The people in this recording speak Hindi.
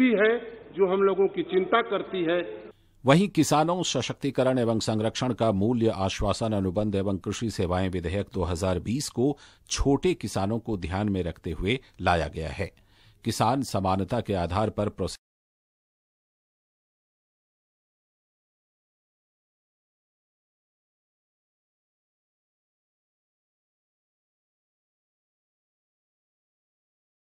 भी है जो हम लोगों की चिंता करती है वहीं किसानों सशक्तिकरण एवं संरक्षण का मूल्य आश्वासन अनुबंध एवं कृषि सेवाएं विधेयक 2020 को छोटे किसानों को ध्यान में रखते हुए लाया गया है किसान समानता के आधार पर प्रोसेस